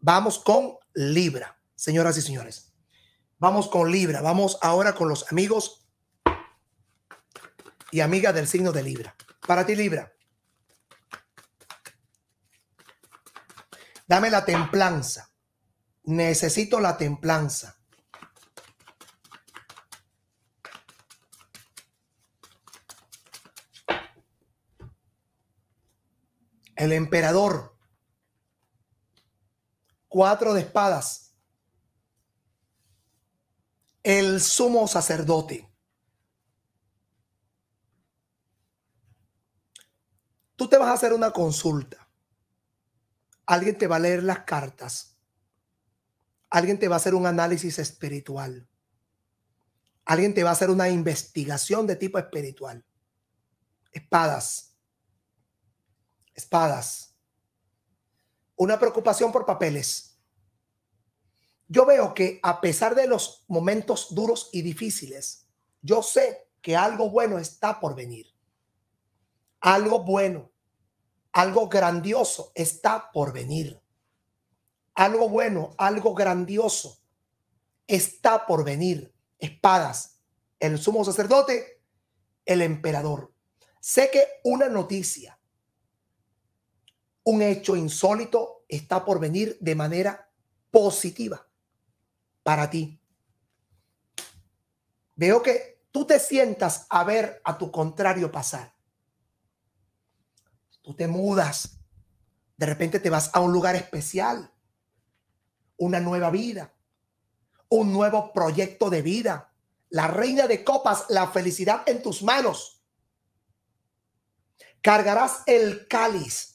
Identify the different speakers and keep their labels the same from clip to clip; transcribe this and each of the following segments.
Speaker 1: Vamos con Libra, señoras y señores. Vamos con Libra. Vamos ahora con los amigos y amigas del signo de Libra. Para ti, Libra. Dame la templanza. Necesito la templanza. El emperador cuatro de espadas. El sumo sacerdote. Tú te vas a hacer una consulta. Alguien te va a leer las cartas. Alguien te va a hacer un análisis espiritual. Alguien te va a hacer una investigación de tipo espiritual. Espadas. Espadas una preocupación por papeles. Yo veo que a pesar de los momentos duros y difíciles, yo sé que algo bueno está por venir. Algo bueno, algo grandioso está por venir. Algo bueno, algo grandioso está por venir. Espadas, el sumo sacerdote, el emperador. Sé que una noticia, un hecho insólito está por venir de manera positiva para ti. Veo que tú te sientas a ver a tu contrario pasar. Tú te mudas. De repente te vas a un lugar especial. Una nueva vida. Un nuevo proyecto de vida. La reina de copas, la felicidad en tus manos. Cargarás el cáliz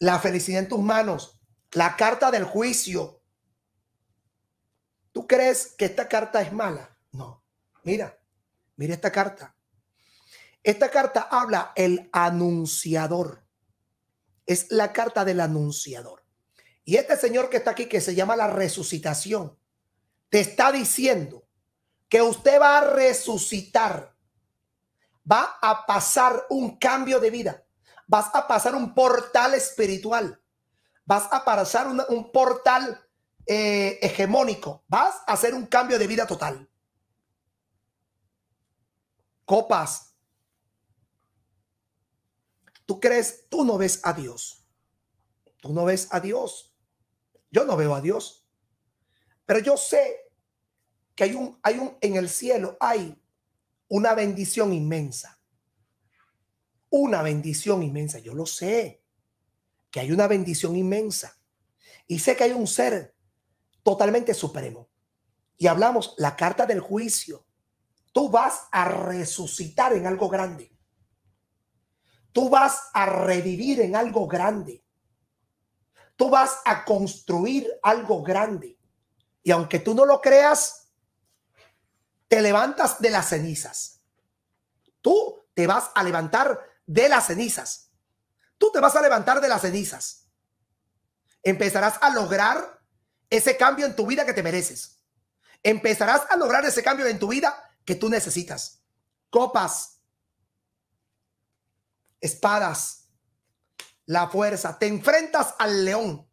Speaker 1: la felicidad en tus manos, la carta del juicio. ¿Tú crees que esta carta es mala? No. Mira, mira esta carta. Esta carta habla el anunciador. Es la carta del anunciador. Y este señor que está aquí, que se llama la resucitación, te está diciendo que usted va a resucitar, va a pasar un cambio de vida vas a pasar un portal espiritual, vas a pasar un, portal eh, hegemónico, vas a hacer un cambio de vida total. Copas, tú crees, tú no ves a Dios, tú no ves a Dios, yo no veo a Dios, pero yo sé que hay un, hay un, en el cielo hay una bendición inmensa una bendición inmensa. Yo lo sé, que hay una bendición inmensa. Y sé que hay un ser totalmente supremo. Y hablamos la carta del juicio. Tú vas a resucitar en algo grande. Tú vas a revivir en algo grande. Tú vas a construir algo grande. Y aunque tú no lo creas, te levantas de las cenizas. Tú te vas a levantar de las cenizas. Tú te vas a levantar de las cenizas. Empezarás a lograr ese cambio en tu vida que te mereces. Empezarás a lograr ese cambio en tu vida que tú necesitas. Copas, espadas, la fuerza. Te enfrentas al león.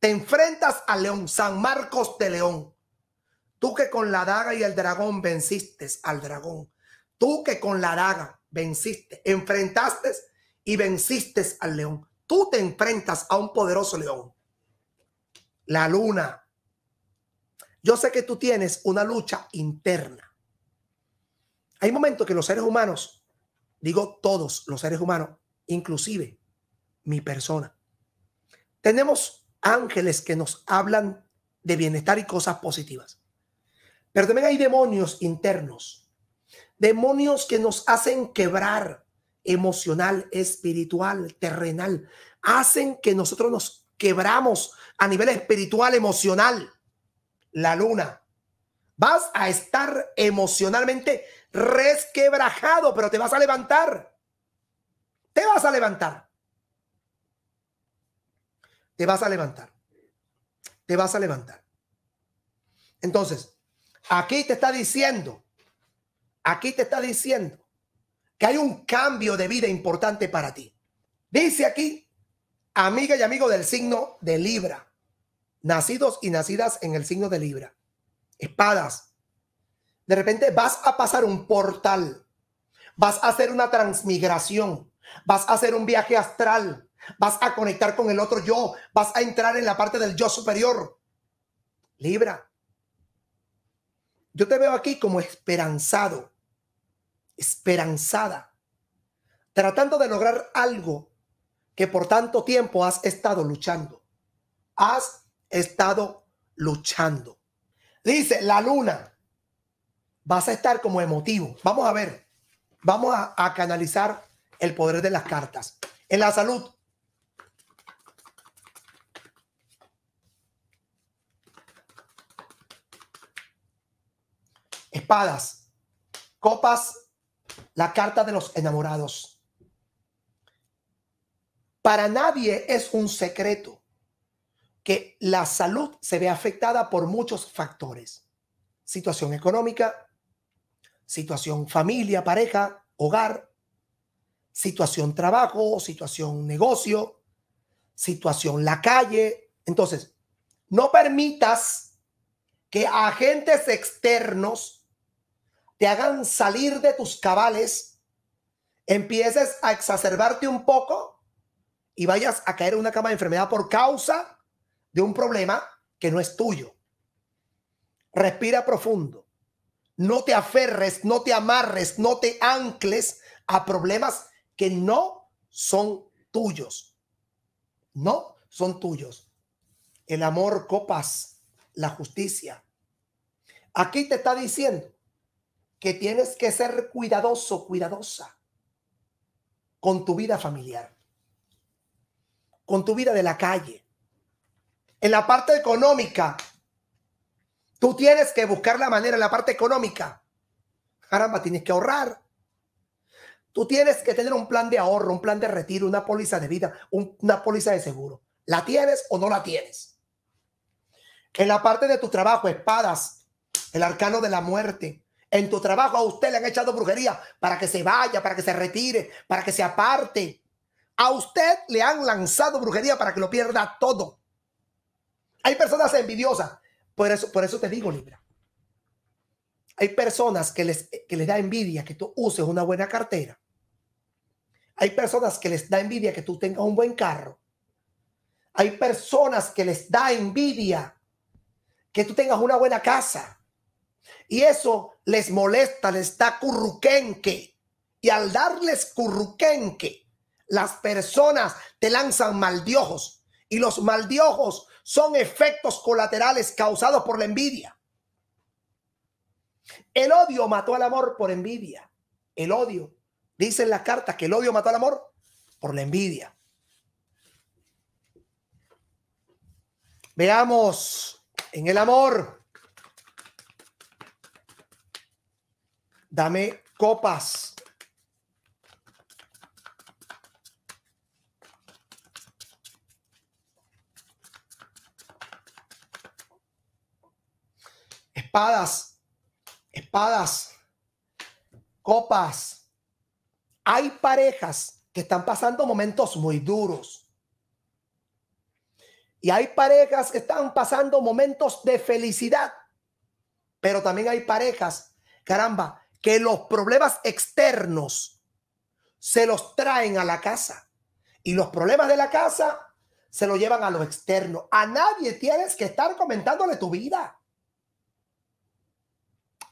Speaker 1: Te enfrentas al león, San Marcos de León. Tú que con la daga y el dragón venciste al dragón. Tú que con la daga venciste, enfrentaste y venciste al león. Tú te enfrentas a un poderoso león. La luna. Yo sé que tú tienes una lucha interna. Hay momentos que los seres humanos, digo todos los seres humanos, inclusive mi persona, tenemos ángeles que nos hablan de bienestar y cosas positivas. Pero también hay demonios internos Demonios que nos hacen quebrar emocional, espiritual, terrenal. Hacen que nosotros nos quebramos a nivel espiritual, emocional. La luna. Vas a estar emocionalmente resquebrajado, pero te vas a levantar. Te vas a levantar. Te vas a levantar. Te vas a levantar. Entonces, aquí te está diciendo aquí te está diciendo que hay un cambio de vida importante para ti. Dice aquí, amiga y amigo del signo de Libra, nacidos y nacidas en el signo de Libra, espadas. De repente vas a pasar un portal, vas a hacer una transmigración, vas a hacer un viaje astral, vas a conectar con el otro yo, vas a entrar en la parte del yo superior. Libra, yo te veo aquí como esperanzado, esperanzada, tratando de lograr algo que por tanto tiempo has estado luchando. Has estado luchando. Dice la luna, vas a estar como emotivo. Vamos a ver, vamos a, canalizar el poder de las cartas. En la salud, espadas, copas la carta de los enamorados. Para nadie es un secreto que la salud se ve afectada por muchos factores. Situación económica, situación familia, pareja, hogar, situación trabajo, situación negocio, situación la calle. Entonces, no permitas que agentes externos hagan salir de tus cabales, empieces a exacerbarte un poco y vayas a caer en una cama de enfermedad por causa de un problema que no es tuyo. Respira profundo. No te aferres, no te amarres, no te ancles a problemas que no son tuyos. No son tuyos. El amor copas, la justicia. Aquí te está diciendo que tienes que ser cuidadoso, cuidadosa con tu vida familiar, con tu vida de la calle. En la parte económica, tú tienes que buscar la manera en la parte económica. Caramba, tienes que ahorrar. Tú tienes que tener un plan de ahorro, un plan de retiro, una póliza de vida, una póliza de seguro. ¿La tienes o no la tienes? En la parte de tu trabajo, espadas, el arcano de la muerte, en tu trabajo a usted le han echado brujería para que se vaya, para que se retire, para que se aparte. A usted le han lanzado brujería para que lo pierda todo. Hay personas envidiosas. Por eso, por eso te digo, Libra. Hay personas que les, que les da envidia que tú uses una buena cartera. Hay personas que les da envidia que tú tengas un buen carro. Hay personas que les da envidia que tú tengas una buena casa. Y eso les molesta, les da curruquenque. Y al darles curruquenque, las personas te lanzan maldiojos. Y los maldiojos son efectos colaterales causados por la envidia. El odio mató al amor por envidia. El odio. en la carta que el odio mató al amor por la envidia. Veamos en el amor. Dame copas. Espadas. Espadas. Copas. Hay parejas que están pasando momentos muy duros. Y hay parejas que están pasando momentos de felicidad. Pero también hay parejas, caramba, que los problemas externos se los traen a la casa y los problemas de la casa se los llevan a lo externo A nadie tienes que estar comentándole tu vida.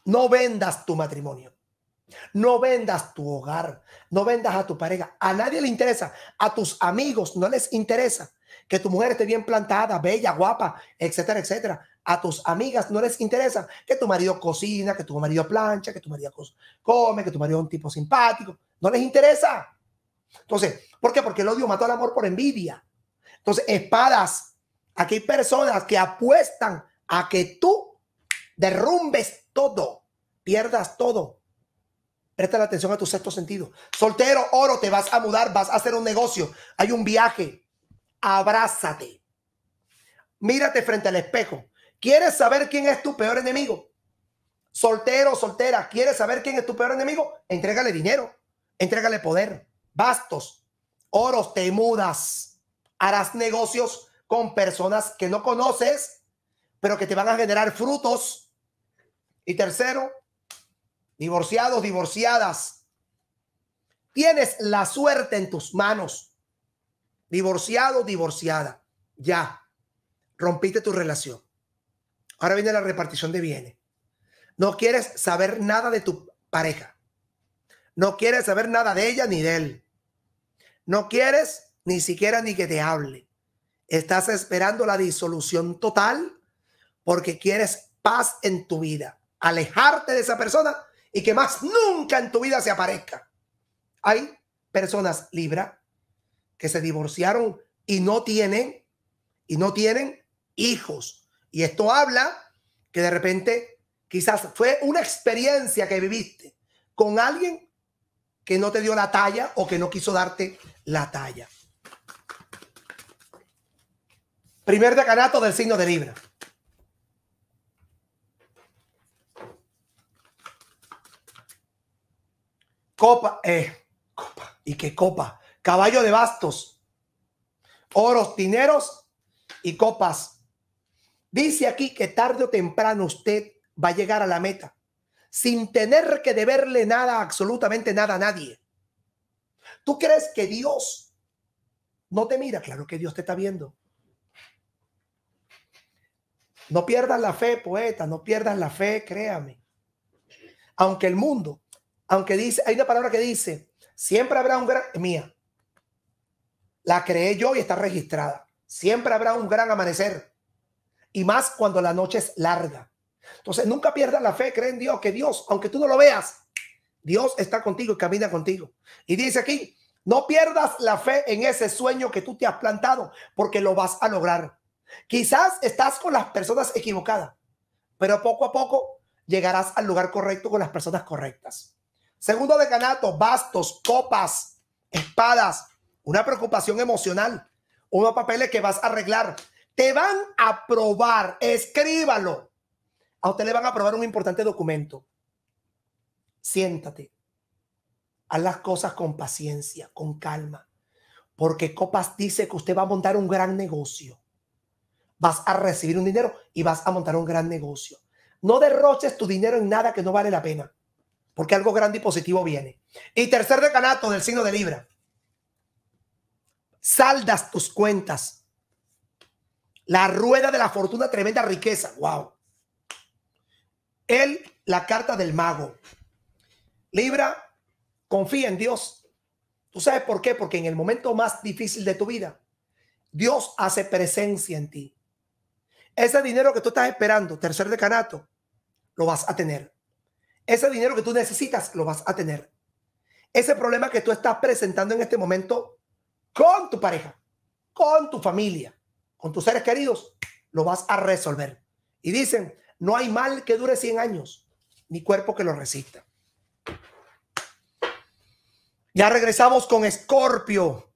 Speaker 1: No vendas tu matrimonio. No vendas tu hogar, no vendas a tu pareja. A nadie le interesa. A tus amigos no les interesa que tu mujer esté bien plantada, bella, guapa, etcétera, etcétera. A tus amigas no les interesa que tu marido cocina, que tu marido plancha, que tu marido come, que tu marido es un tipo simpático. No les interesa. Entonces, ¿por qué? Porque el odio mató al amor por envidia. Entonces, espadas. Aquí hay personas que apuestan a que tú derrumbes todo, pierdas todo. Presta la atención a tu sexto sentido. Soltero, oro, te vas a mudar, vas a hacer un negocio, hay un viaje, abrázate. Mírate frente al espejo. ¿Quieres saber quién es tu peor enemigo? Soltero, soltera, ¿quieres saber quién es tu peor enemigo? Entrégale dinero, entrégale poder, bastos, oros, te mudas, harás negocios con personas que no conoces, pero que te van a generar frutos. Y tercero, divorciados, divorciadas. Tienes la suerte en tus manos divorciado, divorciada, ya, rompiste tu relación. Ahora viene la repartición de bienes. No quieres saber nada de tu pareja. No quieres saber nada de ella ni de él. No quieres ni siquiera ni que te hable. Estás esperando la disolución total porque quieres paz en tu vida, alejarte de esa persona y que más nunca en tu vida se aparezca. Hay personas Libra que se divorciaron y no tienen, y no tienen hijos. Y esto habla que de repente quizás fue una experiencia que viviste con alguien que no te dio la talla o que no quiso darte la talla. Primer decanato del signo de Libra. Copa, eh, copa, y qué copa caballo de bastos, oros, dineros y copas. Dice aquí que tarde o temprano usted va a llegar a la meta sin tener que deberle nada, absolutamente nada a nadie. ¿Tú crees que Dios no te mira? Claro que Dios te está viendo. No pierdas la fe, poeta, no pierdas la fe, créame. Aunque el mundo, aunque dice, hay una palabra que dice, siempre habrá un gran, mía, la creé yo y está registrada. Siempre habrá un gran amanecer. Y más cuando la noche es larga. Entonces, nunca pierdas la fe, Creen Dios, que Dios, aunque tú no lo veas, Dios está contigo y camina contigo. Y dice aquí, no pierdas la fe en ese sueño que tú te has plantado, porque lo vas a lograr. Quizás estás con las personas equivocadas, pero poco a poco llegarás al lugar correcto con las personas correctas. Segundo decanato, bastos, copas, espadas, una preocupación emocional, unos papeles que vas a arreglar. Te van a aprobar, escríbalo. A usted le van a aprobar un importante documento. Siéntate. Haz las cosas con paciencia, con calma. Porque Copas dice que usted va a montar un gran negocio. Vas a recibir un dinero y vas a montar un gran negocio. No derroches tu dinero en nada que no vale la pena. Porque algo grande y positivo viene. Y tercer decanato del signo de Libra saldas tus cuentas. La rueda de la fortuna, tremenda riqueza. Wow. Él, la carta del mago. Libra, confía en Dios. ¿Tú sabes por qué? Porque en el momento más difícil de tu vida, Dios hace presencia en ti. Ese dinero que tú estás esperando, tercer decanato, lo vas a tener. Ese dinero que tú necesitas, lo vas a tener. Ese problema que tú estás presentando en este momento, con tu pareja, con tu familia, con tus seres queridos, lo vas a resolver. Y dicen, no hay mal que dure 100 años, ni cuerpo que lo resista. Ya regresamos con Escorpio.